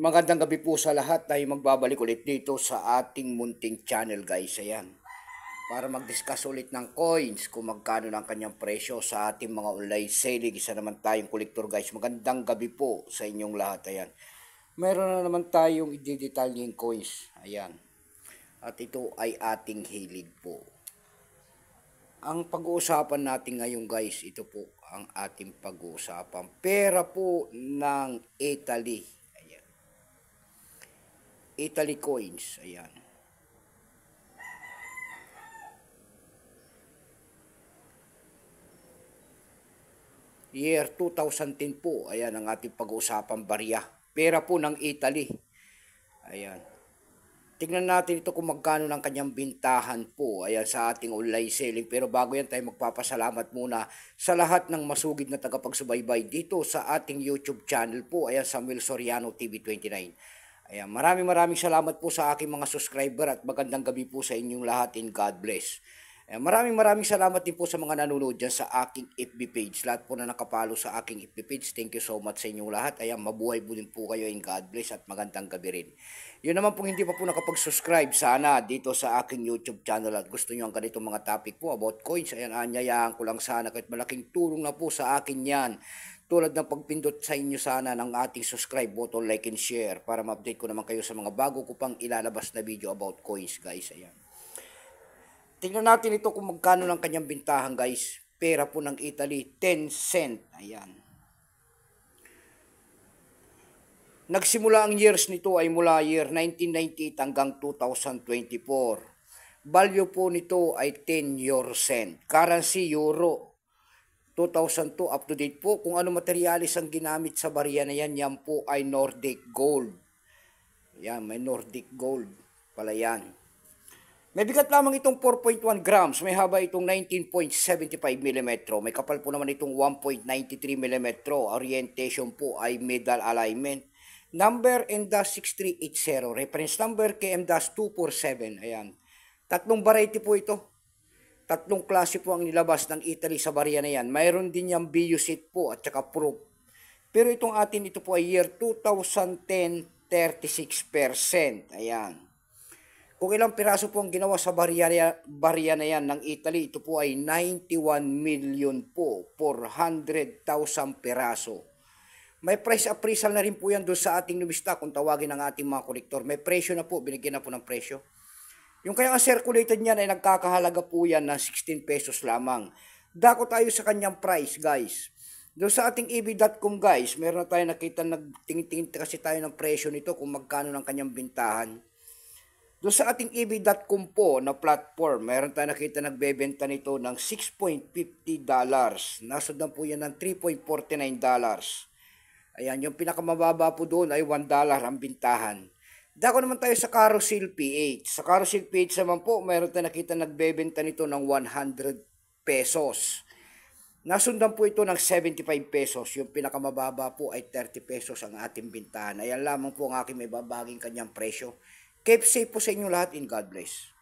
Magandang gabi po sa lahat tayo magbabalik ulit dito sa ating munting channel guys. Ayan. Para mag-discuss ulit ng coins kung magkano ng kanyang presyo sa ating mga online selling. Isa naman tayong kolektor guys. Magandang gabi po sa inyong lahat. Ayan. Meron na naman tayong i-detalying coins. Ayan. At ito ay ating hilig po. Ang pag-uusapan natin ngayon guys, ito po ang ating pag-uusapan. Pera po ng Italy Italy coins. Ayan. Year 2010 po. Ayan ang ating pag uusapan barya. Pera po ng Italy. Ayan. Tingnan natin ito kung magkano ng kanyang bintahan po ayan, sa ating online selling. Pero bago yan tayo magpapasalamat muna sa lahat ng masugid na tagapagsubaybay dito sa ating YouTube channel po. Ayan, Samuel Soriano TV 29. Ayan, maraming maraming salamat po sa aking mga subscriber at magandang gabi po sa inyong lahat and God bless. Ayan, maraming maraming salamat din po sa mga nanonood dyan sa aking FB page. Lahat po na nakapalo sa aking FB page, thank you so much sa inyong lahat. Ayan, mabuhay po din po kayo and God bless at magandang gabi rin. Yun naman po hindi pa po nakapag-subscribe sana dito sa aking YouTube channel at gusto nyo ang ganitong mga topic po about coins. Ayan, anyayaan ko lang sana kahit malaking tulong na po sa akin yan tulad ng pagpindot sa inyo sana ng ating subscribe button, like and share para ma-update ko naman kayo sa mga bago ko pang ilalabas na video about coins guys. Ayan. Tingnan natin ito kung magkano ng kanyang bintahan guys. Pera po ng Italy, 10 cent. Ayan. Nagsimula ang years nito ay mula year 1998 hanggang 2024. Value po nito ay 10 euro cent. Currency euro. 2002 up to date po. Kung ano materialis ang ginamit sa barya na yan, yan po ay Nordic Gold. Yan, may Nordic Gold pala yan. May bigat lamang itong 4.1 grams, may haba itong 19.75 mm, may kapal po naman itong 1.93 mm, orientation po ay middle alignment. Number M-6380, reference number KM-247, ayan. Tatlong variety po ito, Tatlong klase po ang nilabas ng Italy sa barya na yan. Mayroon din yung Biocid po at saka proof. Pero itong atin ito po ay year 2010, 36%. Ayan. Kung ilang piraso po ang ginawa sa barya, barya na yan ng Italy, ito po ay 91 million po, 400,000 piraso. May price appraisal na rin po yan doon sa ating lumista kung tawagin ng ating mga kolektor. May presyo na po, binigyan na po ng presyo. Yung kaya nga circulated niyan ay nagkakahalaga po yan na 16 pesos lamang. Dako tayo sa kanyang price guys. Doon sa ating ebay.com guys, meron na tayo nakita nagtingin-tingin kasi tayo ng presyo nito kung magkano ng kanyang bintahan. Doon sa ating ebay.com po na platform, meron tayo nakita nagbebenta nito ng 6.50 dollars. Nasundan po yan ng 3.49 dollars. Ayan, yung pinakamababa po doon ay 1 dollar ang bintahan. Dako naman tayo sa Carousel PH. Sa Carousel PH naman po, mayroon tayong nakita nagbebenta nito ng 100 pesos. Nasundan po ito ng 75 pesos. Yung pinakamababa po ay 30 pesos ang ating bintahan. Ayan lamang po ang aking may babaging kanyang presyo. Keep safe po sa inyo lahat and God bless.